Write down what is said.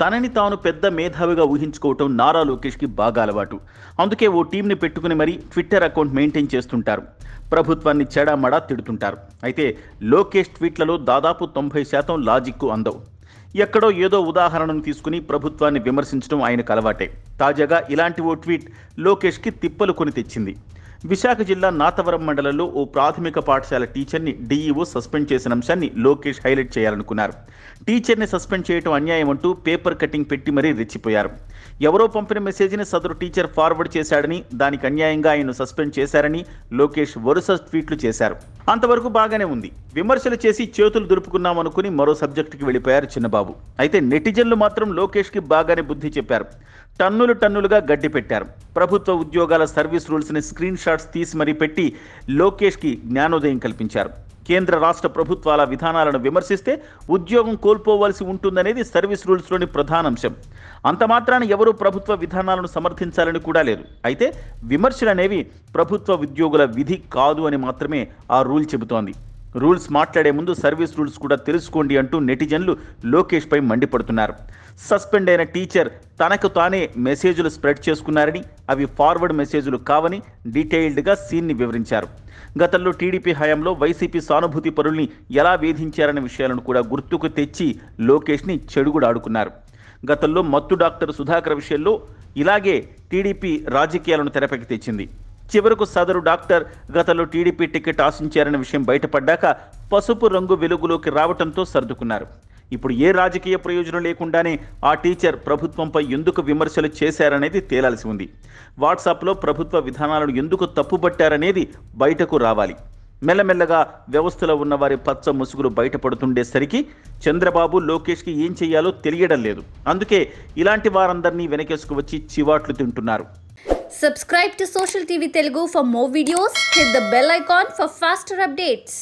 తనని తాను పెద్ద మేధావిగా ఊహించుకోవటం నారా లోకేష్కి బాగా అలవాటు అందుకే ఓ టీంని పెట్టుకుని మరీ ట్విట్టర్ అకౌంట్ మెయింటైన్ చేస్తుంటారు ప్రభుత్వాన్ని చెడామడా తిడుతుంటారు అయితే లోకేష్ ట్వీట్లలో దాదాపు తొంభై శాతం లాజిక్కు అందవు ఎక్కడో ఏదో ఉదాహరణను తీసుకుని ప్రభుత్వాన్ని విమర్శించడం ఆయనకు అలవాటే తాజాగా ఇలాంటి ఓ ట్వీట్ లోకేష్కి తిప్పలు కొని తెచ్చింది విశాఖ జిల్లా నాతవరం మండలంలో ఓ ప్రాథమిక పాఠశాల టీచర్ని డీఈఓ సస్పెండ్ చేసిన అంశాన్ని లోకేష్ హైలైట్ చేయాలనుకున్నారు టీచర్ని సస్పెండ్ చేయడం అన్యాయం అంటూ పేపర్ కటింగ్ పెట్టి మరీ రెచ్చిపోయారు ఎవరో పంపిన మెసేజ్ని సదరు టీచర్ ఫార్వర్డ్ చేశాడని దానికి అన్యాయంగా ఆయన్ను సస్పెండ్ చేశారని లోకేష్ వరుస ట్వీట్లు చేశారు అంతవరకు బాగానే ఉంది విమర్శలు చేసి చేతులు దులుపుకున్నామనుకుని మరో సబ్జెక్టుకి వెళ్ళిపోయారు చిన్నబాబు అయితే నెటిజన్లు మాత్రం లోకేష్కి బాగానే బుద్ధి చెప్పారు టన్నులు టన్నులుగా గడ్డి పెట్టారు ప్రభుత్వ ఉద్యోగాల సర్వీస్ రూల్స్ని స్క్రీన్ షాట్స్ తీసి మరీ పెట్టి లోకేష్కి జ్ఞానోదయం కల్పించారు కేంద్ర రాష్ట్ర ప్రభుత్వాల విధానాలను విమర్శిస్తే ఉద్యోగం కోల్పోవలసి ఉంటుందనేది సర్వీస్ రూల్స్లోని ప్రధాన అంశం అంత మాత్రాన ఎవరూ ప్రభుత్వ విధానాలను సమర్థించాలని కూడా లేదు అయితే విమర్శలు అనేవి ప్రభుత్వ ఉద్యోగుల విధి కాదు అని మాత్రమే ఆ రూల్ చెబుతోంది రూల్స్ మాట్లాడే ముందు సర్వీస్ రూల్స్ కూడా తెలుసుకోండి అంటూ నెటిజన్లు లోకేష్పై మండిపడుతున్నారు సస్పెండ్ అయిన టీచర్ తనకు తానే మెసేజ్లు స్ప్రెడ్ చేసుకున్నారని అవి ఫార్వర్డ్ మెసేజ్లు కావని డీటెయిల్డ్గా సీన్ని వివరించారు గతంలో టీడీపీ హయాంలో వైసీపీ సానుభూతి పరుల్ని ఎలా వేధించారనే విషయాలను కూడా గుర్తుకు తెచ్చి లోకేష్ని చెడుగుడాడుకున్నారు గతంలో మత్తు డాక్టర్ సుధాకర్ విషయంలో ఇలాగే టీడీపీ రాజకీయాలను తెరపైకి తెచ్చింది చివరకు సదరు డాక్టర్ గతంలో టీడీపీ టికెట్ ఆశించారనే విషయం బయటపడ్డాక పసుపు రంగు వెలుగులోకి రావడంతో సర్దుకున్నారు ఇప్పుడు ఏ రాజకీయ ప్రయోజనం లేకుండానే ఆ టీచర్ ప్రభుత్వంపై ఎందుకు విమర్శలు చేశారనేది తేలాల్సి ఉంది వాట్సాప్లో ప్రభుత్వ విధానాలను ఎందుకు తప్పుబట్టారనేది బయటకు రావాలి మెల్లమెల్లగా వ్యవస్థలో ఉన్నవారి పచ్చ ముసుగులు బయటపడుతుండేసరికి చంద్రబాబు లోకేష్కి ఏం చేయాలో తెలియడం లేదు అందుకే ఇలాంటి వారందరినీ వెనకేసుకు వచ్చి చివాట్లు తింటున్నారు subscribe to social TV Telugu for more videos hit the bell icon for faster updates